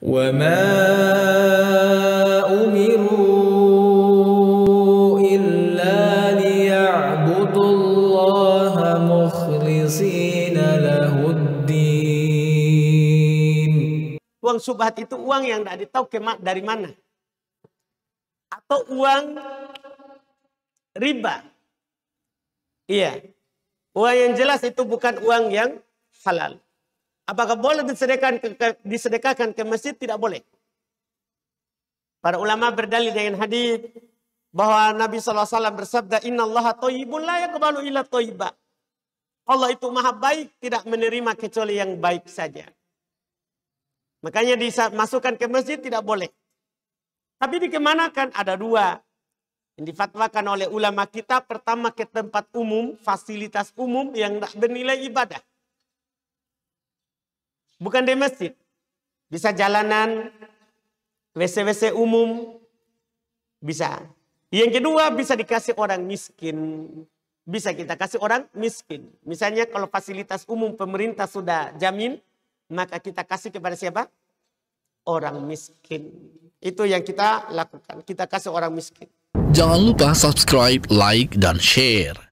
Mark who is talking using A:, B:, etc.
A: Uang subhat itu uang yang tidak ditahu kemak dari mana. Atau uang riba. Iya. Uang yang jelas itu bukan uang yang halal. Apakah boleh disedekahkan ke, ke, disedekahkan ke masjid? Tidak boleh. Para ulama berdalil dengan hadis bahwa Nabi SAW bersabda, Inna Allah ta'ibun la yakbalu illa ta'iba. Allah itu maha baik, tidak menerima kecuali yang baik saja. Makanya dimasukkan ke masjid tidak boleh. Tapi di kemana dikemanakan ada dua. Yang difatwakan oleh ulama kita pertama ke tempat umum, fasilitas umum yang tidak bernilai ibadah. Bukan di masjid. Bisa jalanan, WC-WC umum, bisa. Yang kedua bisa dikasih orang miskin. Bisa kita kasih orang miskin. Misalnya kalau fasilitas umum pemerintah sudah jamin, maka kita kasih kepada siapa? Orang miskin. Itu yang kita lakukan. Kita kasih orang miskin. Jangan lupa subscribe, like, dan share.